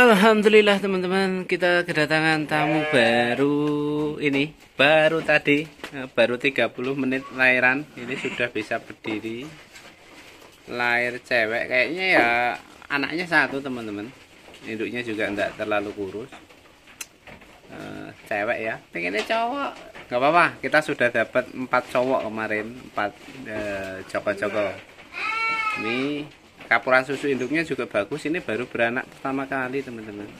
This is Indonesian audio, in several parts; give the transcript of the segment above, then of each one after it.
Alhamdulillah teman-teman kita kedatangan tamu baru ini baru tadi eh, baru 30 menit lahiran ini sudah bisa berdiri lahir cewek kayaknya ya anaknya satu teman-teman induknya juga enggak terlalu kurus eh, cewek ya pengennya cowok nggak apa-apa kita sudah dapat empat cowok kemarin empat e, joko-joko ini kapuran susu induknya juga bagus ini baru beranak pertama kali teman-teman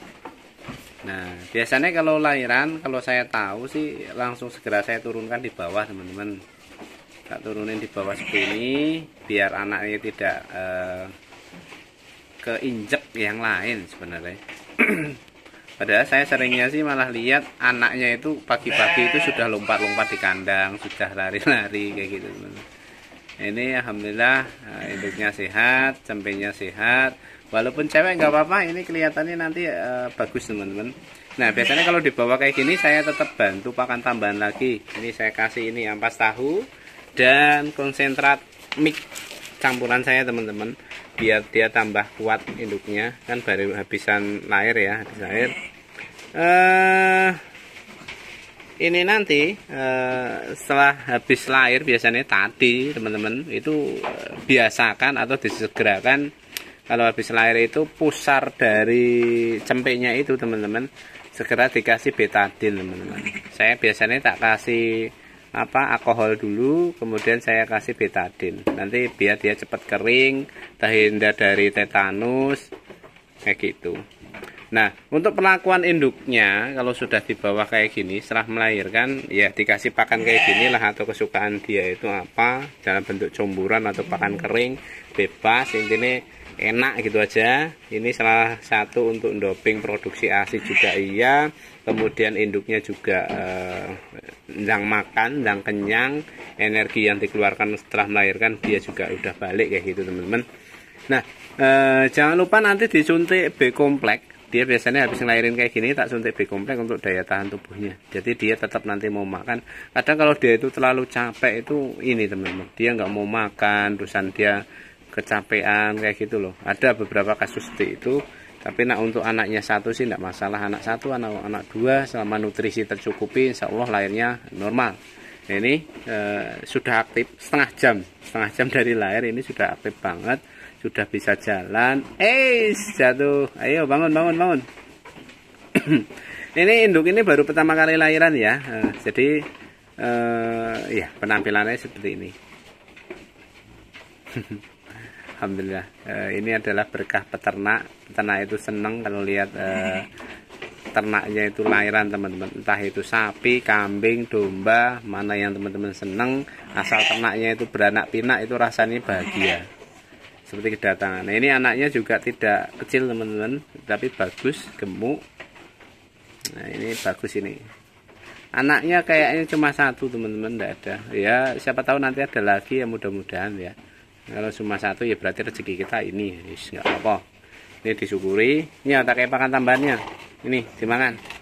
nah biasanya kalau lahiran kalau saya tahu sih langsung segera saya turunkan di bawah teman-teman tak turunin di bawah seperti ini biar anaknya tidak eh, keinjek yang lain sebenarnya Padahal saya seringnya sih malah lihat anaknya itu pagi-pagi itu sudah lompat-lompat di kandang, sudah lari-lari kayak gitu. teman-teman ini alhamdulillah eh, induknya sehat cempenya sehat walaupun cewek nggak apa-apa ini kelihatannya nanti uh, bagus teman-teman nah biasanya kalau dibawa kayak gini saya tetap bantu pakan tambahan lagi ini saya kasih ini ampas tahu dan konsentrat mix campuran saya teman-teman biar dia tambah kuat induknya kan baru habisan ya, air ya habis air uh, eh, ini nanti eh, setelah habis lahir biasanya tadi teman-teman itu eh, biasakan atau disegerakan kalau habis lahir itu pusar dari cempeknya itu teman-teman segera dikasih betadin teman-teman saya biasanya tak kasih apa alkohol dulu kemudian saya kasih betadin nanti biar dia cepat kering terhindar dari tetanus kayak gitu Nah, untuk perlakuan induknya kalau sudah di bawah kayak gini setelah melahirkan ya dikasih pakan kayak iya. gini lah atau kesukaan dia itu apa dalam bentuk comburan atau pakan hmm. kering bebas intinya enak gitu aja. Ini salah satu untuk doping produksi ASI juga iya. Kemudian induknya juga eh, yang makan, yang kenyang, energi yang dikeluarkan setelah melahirkan dia juga udah balik kayak gitu teman-teman. Nah, eh, jangan lupa nanti disuntik B kompleks dia biasanya habis ngelahirin kayak gini tak suntik B komplek untuk daya tahan tubuhnya jadi dia tetap nanti mau makan kadang kalau dia itu terlalu capek itu ini teman-teman dia nggak mau makan terusan dia kecapean kayak gitu loh ada beberapa kasus seperti itu tapi nak untuk anaknya satu sih tidak masalah anak satu anak anak dua selama nutrisi tercukupi insya Allah lahirnya normal ini e, sudah aktif setengah jam setengah jam dari lahir ini sudah aktif banget sudah bisa jalan eh jatuh ayo bangun bangun bangun ini induk ini baru pertama kali lahiran ya eh, jadi eh ya penampilannya seperti ini Alhamdulillah Eh, ini adalah berkah peternak peternak itu seneng kalau lihat eh, ternaknya itu lahiran teman-teman entah itu sapi kambing domba mana yang teman-teman seneng asal ternaknya itu beranak pinak itu rasanya bahagia seperti kedatangan nah, ini anaknya juga tidak kecil teman-teman tapi bagus gemuk nah ini bagus ini anaknya kayaknya cuma satu teman-teman tidak ada ya siapa tahu nanti ada lagi ya mudah-mudahan ya kalau cuma satu ya berarti rezeki kita ini nggak apa-apa ini disyukuri ini otaknya pakan tambahannya ini dimakan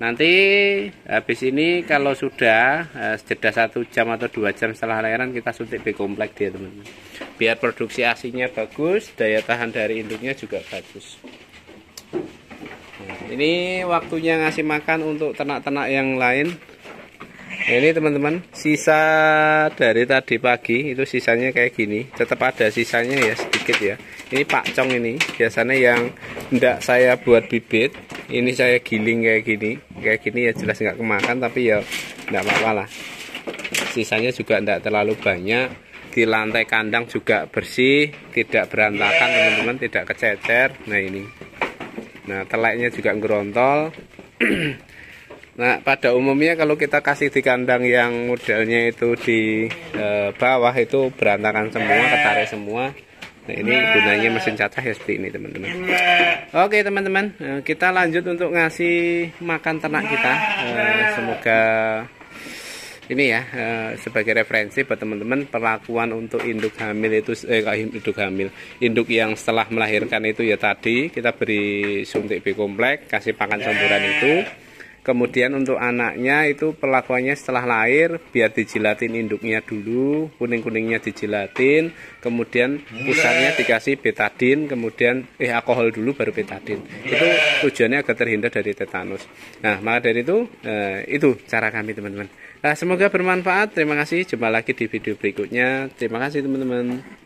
Nanti habis ini kalau sudah eh, jeda satu jam atau dua jam setelah lahiran kita suntik B kompleks dia teman-teman. Biar produksi asinya bagus, daya tahan dari induknya juga bagus. Nah, ini waktunya ngasih makan untuk ternak-ternak yang lain. ini teman-teman sisa dari tadi pagi itu sisanya kayak gini tetap ada sisanya ya sedikit ya ini pakcong ini biasanya yang tidak saya buat bibit ini saya giling kayak gini kayak gini ya jelas nggak kemakan tapi ya nggak apa-apa lah sisanya juga nggak terlalu banyak di lantai kandang juga bersih tidak berantakan teman-teman tidak kececer nah ini nah teleknya juga ngerontol nah pada umumnya kalau kita kasih di kandang yang modelnya itu di e, bawah itu berantakan semua ketarik semua nah, ini gunanya mesin cacah ya seperti ini teman-teman oke teman-teman eh, kita lanjut untuk ngasih makan ternak kita eh, semoga ini ya eh, sebagai referensi buat teman-teman perlakuan untuk induk hamil itu eh induk hamil induk yang setelah melahirkan itu ya tadi kita beri suntik B kompleks kasih pakan campuran itu Kemudian untuk anaknya itu perlakuannya setelah lahir biar dijilatin induknya dulu, kuning-kuningnya dijilatin, kemudian pusarnya dikasih betadin, kemudian eh alkohol dulu baru betadin. Itu tujuannya agar terhindar dari tetanus. Nah, maka dari itu eh, itu cara kami teman-teman. Nah, semoga bermanfaat. Terima kasih. Jumpa lagi di video berikutnya. Terima kasih teman-teman.